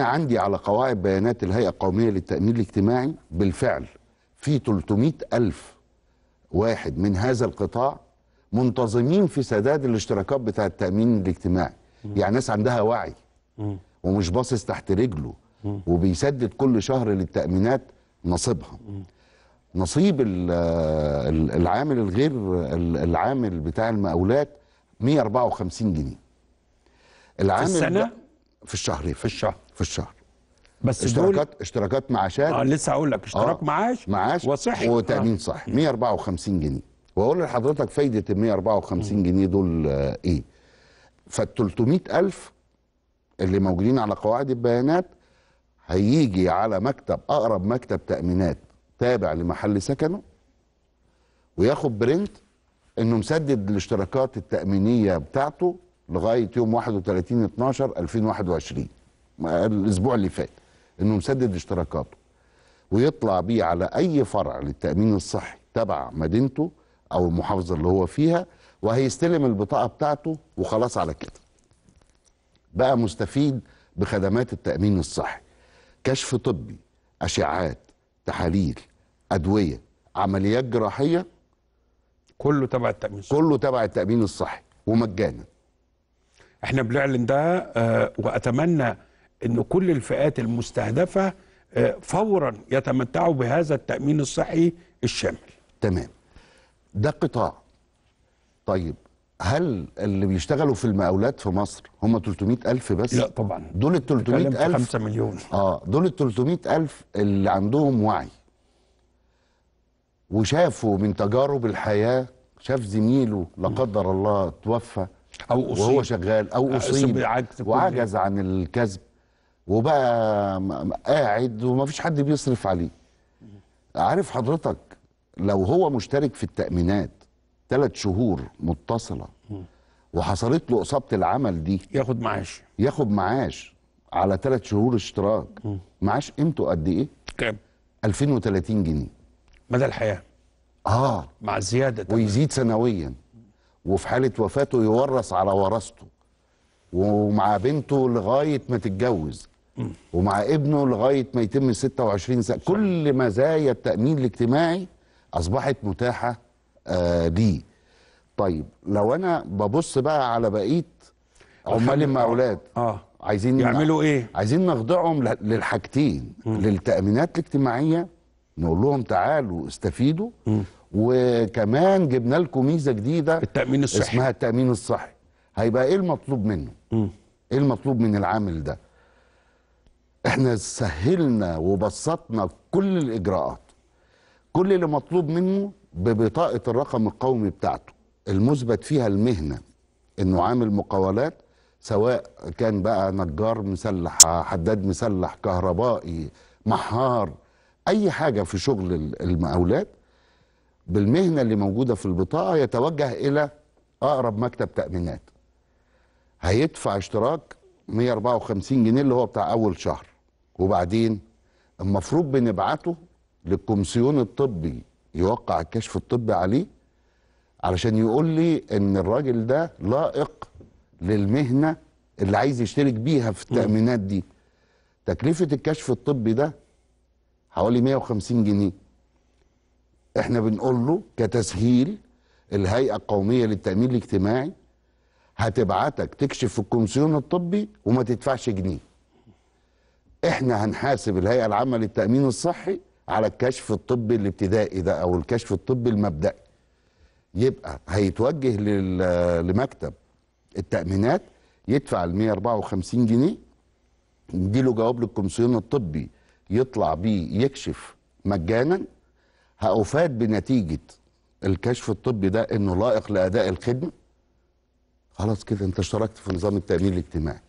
أنا عندي على قواعد بيانات الهيئة القومية للتأمين الاجتماعي بالفعل في 300 ألف واحد من هذا القطاع منتظمين في سداد الاشتراكات بتاع التأمين الاجتماعي م. يعني ناس عندها وعي م. ومش باصص تحت رجله م. وبيسدد كل شهر للتأمينات نصيبها نصيب العامل الغير العامل بتاع المقاولات 154 جنيه العامل في السنة؟ في الشهر في الشهر في الشهر بس اشتراكات دول... اشتراكات معاشات اه لسه هقول لك آه، اشتراك آه معاش معاش وصحي وتامين آه. صحي 154 جنيه واقول لحضرتك فايده ال 154 جنيه دول آه ايه؟ فال 300000 اللي موجودين على قواعد البيانات هيجي على مكتب اقرب مكتب تامينات تابع لمحل سكنه وياخد برنت انه مسدد الاشتراكات التامينيه بتاعته لغايه يوم 31 12 2021 الاسبوع اللي فات انه مسدد اشتراكاته ويطلع بيه على اي فرع للتامين الصحي تبع مدينته او المحافظه اللي هو فيها وهيستلم البطاقه بتاعته وخلاص على كده بقى مستفيد بخدمات التامين الصحي كشف طبي اشعاعات تحاليل ادويه عمليات جراحيه كله تبع التامين الصحي كله تبع التامين الصحي ومجانا احنا بنعلن ده آه، واتمنى أن كل الفئات المستهدفة آه، فورا يتمتعوا بهذا التأمين الصحي الشامل تمام ده قطاع طيب هل اللي بيشتغلوا في المقاولات في مصر هم 300 ألف بس؟ لا طبعا دول ال 300 ألف 5 مليون اه دول ال 300 ألف اللي عندهم وعي وشافوا من تجارب الحياة شاف زميله لا قدر الله توفى أو أصيب وهو شغال أو آه، أصيب وعجز عن الكذب وبقى قاعد ومفيش حد بيصرف عليه عارف حضرتك لو هو مشترك في التأمينات ثلاث شهور متصلة وحصلت له إصابة العمل دي ياخد معاش ياخد معاش على ثلاث شهور اشتراك معاش قيمته قد إيه؟ كام؟ 2030 جنيه مدى الحياة آه مع زيادة تمام. ويزيد سنويا وفي حالة وفاته يورث على ورثته ومع بنته لغاية ما تتجوز ومع ابنه لغايه ما يتم 26 سنه كل مزايا التامين الاجتماعي اصبحت متاحه آه ليه طيب لو انا ببص بقى على بقيه عمال المقاولات آه. اه عايزين يعملوا ايه عايزين نخضعهم للحاجتين للتامينات الاجتماعيه نقول لهم تعالوا استفيدوا وكمان جبنا لكم ميزه جديده التامين الصحي اسمها التامين الصحي هيبقى ايه المطلوب منه ايه المطلوب من العامل ده احنا سهلنا وبسطنا كل الاجراءات كل اللي مطلوب منه ببطاقه الرقم القومي بتاعته المثبت فيها المهنه انه عامل مقاولات سواء كان بقى نجار مسلح حداد مسلح كهربائي محار اي حاجه في شغل المقاولات بالمهنه اللي موجوده في البطاقه يتوجه الى اقرب مكتب تامينات هيدفع اشتراك 154 جنيه اللي هو بتاع اول شهر وبعدين المفروض بنبعته للكومسيون الطبي يوقع الكشف الطبي عليه علشان يقول لي ان الراجل ده لائق للمهنه اللي عايز يشترك بيها في التامينات دي تكلفه الكشف الطبي ده حوالي 150 جنيه احنا بنقول له كتسهيل الهيئه القوميه للتامين الاجتماعي هتبعتك تكشف في الكومسيون الطبي وما تدفعش جنيه احنا هنحاسب الهيئه العامه للتامين الصحي على الكشف الطبي الابتدائي ده او الكشف الطبي المبدئي يبقى هيتوجه لمكتب التامينات يدفع ال 154 جنيه يديله جواب للكومسيون الطبي يطلع بيه يكشف مجانا هأفاد بنتيجة الكشف الطبي ده انه لائق لأداء الخدمة خلاص كده انت اشتركت في نظام التأمين الاجتماعي